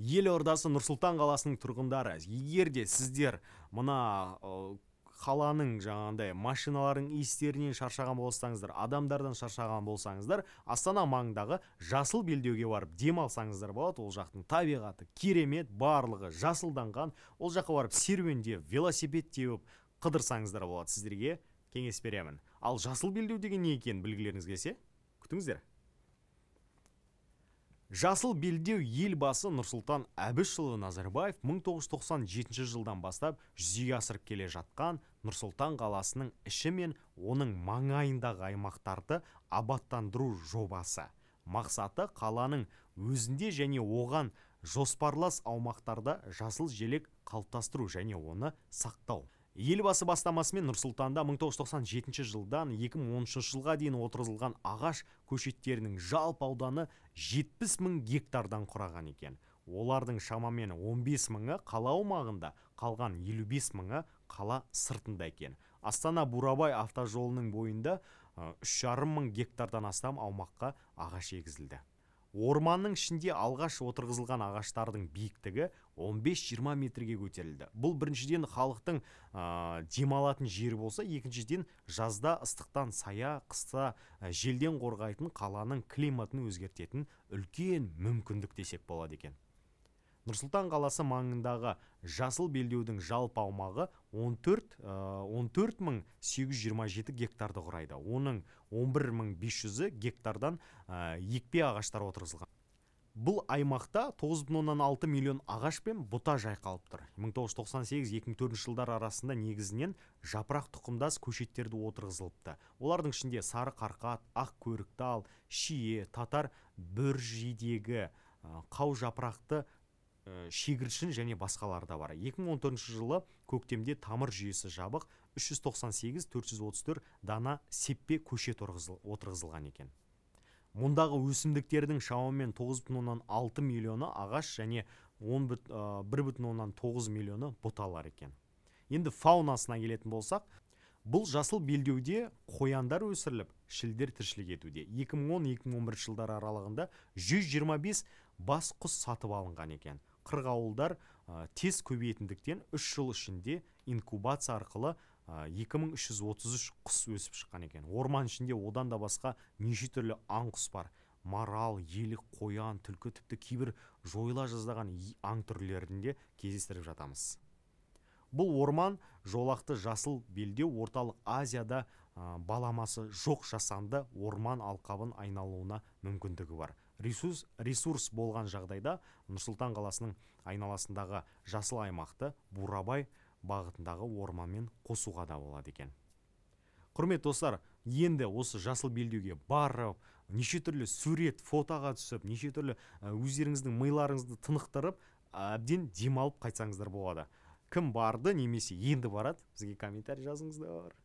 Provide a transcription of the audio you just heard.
елордасы нұрсұлтан қаласының тұрғындары егер де сіздер мына қаланың жаңандай машиналардың иістерінен шаршаған болсаңыздар адамдардан шаршаған болсаңыздар астана маңындағы жасыл белдеуге барып демалсаңыздар болады ол жақтың табиғаты керемет барлығы жасылданған ол жаққа барып серуендеп велосипед теуіп қыдырсаңыздар болады сіздерге кеңес беремін ал жасыл белдеу деген не екенін білгілеріңіз келсе күтіңіздер Жасыл белдеу елбасы Нұрсұлтан Әбішұлы Назарбаев 1997 жылдан бастап жүзеге асырып келе жатқан Нұрсұлтан қаласының іші мен оның маңайындағы аймақтарды абаттандыру жобасы. Мақсаты қаланың өзінде және оған жоспарлас аумақтарда жасыл желек қалыптастыру және оны сақтау елбасы бастамасымен нұрсұлтанда 1997 жылдан 2013 жылға дейін отырғызылған ағаш көшеттерінің жалпы ауданы 70 мың гектардан құраған екен олардың шамамен 15 мыңы қала аумағында қалған 55 мыңы қала сыртында екен астана бурабай автожолының бойында үш жарым мың гектардан астам аумаққа ағаш егізілді орманның ішінде алғаш отырғызылған ағаштардың биіктігі 15-20 метрге көтерілді бұл біріншіден халықтың демалатын жері болса екіншіден жазда ыстықтан сая қыста желден қорғайтын қаланың климатын өзгертетін үлкен мүмкіндік десек болады екен нұрсұлтан қаласы маңындағы жасыл белдеудің жалпы аумағы 14 ә, 827 гектарды құрайды оның 11 500-і гектардан э, екпе ағаштар отырғызылған бұл аймақта 9,6 миллион ағаш пен бұта жайқалып тұр 1998-2004 жылдар арасында негізінен жапырақ тұқымдас көшеттерді отырғызылыпты олардың ішінде сары қарқат ақ ал шие татар жидегі э, қау жапырақты Э, шегіршін және басқалары да бар 2014 жылы көктемде тамыр жүйесі жабық 398-434 дана сеппе көшет отырғызылған екен мұндағы өсімдіктердің шамамен 9,6 миллионы ағаш және 1,9 э, миллионы бұталар екен енді фаунасына келетін болсақ бұл жасыл белдеуде қояндар өсіріліп шілдер тіршілік етуде 2010-2011 жылдар аралығында 125 бас құс сатып алынған екен қырғауылдар ә, тез көбейетіндіктен үш жыл ішінде инкубация арқылы ә, 2333 құс өсіп шыққан екен орман ішінде одан да басқа неше түрлі аң құс бар марал елік қоян түлкі тіпті кейбір жойыла жаздаған аң түрлерін де кездестіріп жатамыз бұл орман жолақты жасыл белдеу орталық азияда баламасы жоқ жасанды орман алқабын айналуына мүмкіндігі бар ресурс, ресурс болған жағдайда нұрсұлтан қаласының айналасындағы жасыл аймақты бурабай бағытындағы орманмен қосуға да болады екен құрметті достар енді осы жасыл белдеуге барып неше түрлі сурет фотоға түсіп неше түрлі өздеріңіздің миларыңызды тынықтырып әбден демалып қайтсаңыздар болады кім барды немесе енді барады бізге комментарий жазыңыздар